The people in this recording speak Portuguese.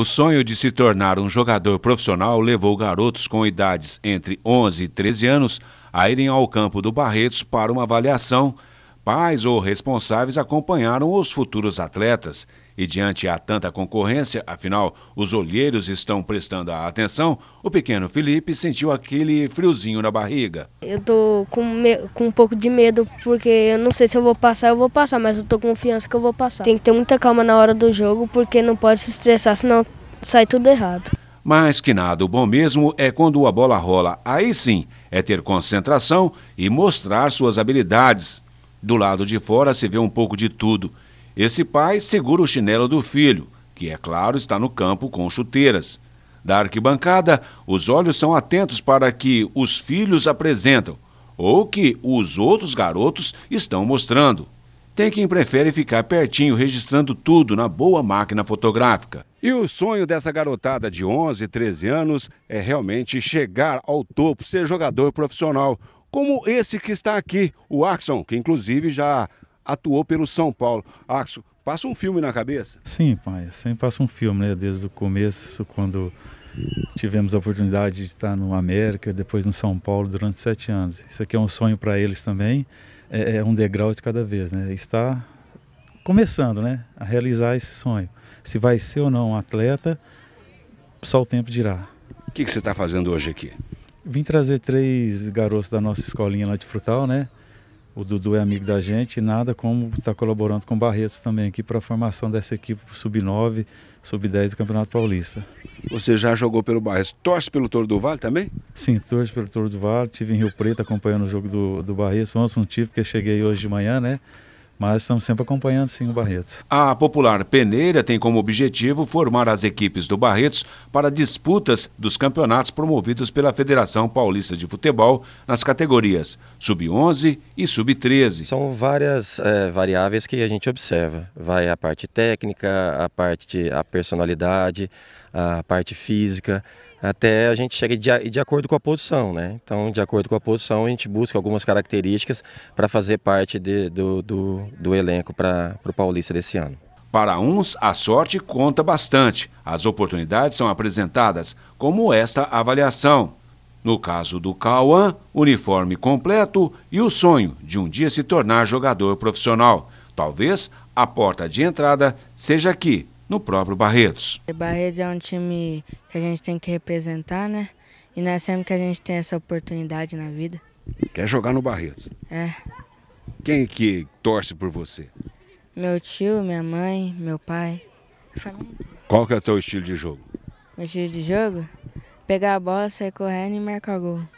O sonho de se tornar um jogador profissional levou garotos com idades entre 11 e 13 anos a irem ao campo do Barretos para uma avaliação. Pais ou responsáveis acompanharam os futuros atletas e diante a tanta concorrência, afinal, os olheiros estão prestando a atenção, o pequeno Felipe sentiu aquele friozinho na barriga. Eu tô com, com um pouco de medo, porque eu não sei se eu vou passar, eu vou passar, mas eu tô confiança que eu vou passar. Tem que ter muita calma na hora do jogo, porque não pode se estressar, senão sai tudo errado. Mas que nada, o bom mesmo é quando a bola rola. Aí sim, é ter concentração e mostrar suas habilidades. Do lado de fora se vê um pouco de tudo. Esse pai segura o chinelo do filho, que, é claro, está no campo com chuteiras. Da arquibancada, os olhos são atentos para que os filhos apresentam ou que os outros garotos estão mostrando. Tem quem prefere ficar pertinho registrando tudo na boa máquina fotográfica. E o sonho dessa garotada de 11, 13 anos é realmente chegar ao topo, ser jogador profissional, como esse que está aqui, o Axon, que inclusive já atuou pelo São Paulo. Axo, passa um filme na cabeça? Sim, pai, sempre passa um filme, né? Desde o começo, quando tivemos a oportunidade de estar no América, depois no São Paulo durante sete anos. Isso aqui é um sonho para eles também, é, é, um degrau de cada vez, né? Está começando, né? A realizar esse sonho. Se vai ser ou não um atleta, só o tempo dirá. O que, que você está fazendo hoje aqui? Vim trazer três garotos da nossa escolinha lá de Frutal, né? O Dudu é amigo da gente, nada como estar tá colaborando com o Barretos também aqui para a formação dessa equipe sub-9, sub-10 do Campeonato Paulista. Você já jogou pelo Barretos, torce pelo Toro do Vale também? Sim, torce pelo Toro do Vale, estive em Rio Preto acompanhando o jogo do, do Barretos, ontem não tive porque cheguei hoje de manhã, né? mas estamos sempre acompanhando sim o Barretos. A Popular Peneira tem como objetivo formar as equipes do Barretos para disputas dos campeonatos promovidos pela Federação Paulista de Futebol nas categorias Sub-11 e Sub-13. São várias é, variáveis que a gente observa. Vai a parte técnica, a parte a personalidade, a parte física, até a gente chega de, de acordo com a posição, né? Então, de acordo com a posição, a gente busca algumas características para fazer parte de, do, do, do elenco para o Paulista desse ano. Para uns, a sorte conta bastante. As oportunidades são apresentadas, como esta avaliação. No caso do Cauã, uniforme completo e o sonho de um dia se tornar jogador profissional. Talvez a porta de entrada seja aqui, no próprio Barretos. Barretos é um time que a gente tem que representar, né? E não é sempre que a gente tem essa oportunidade na vida. Quer jogar no Barretos? É. Quem que torce por você? Meu tio, minha mãe, meu pai, família. Qual que é o teu estilo de jogo? Meu estilo de jogo? Pegar a bola, sair correndo e marcar o gol.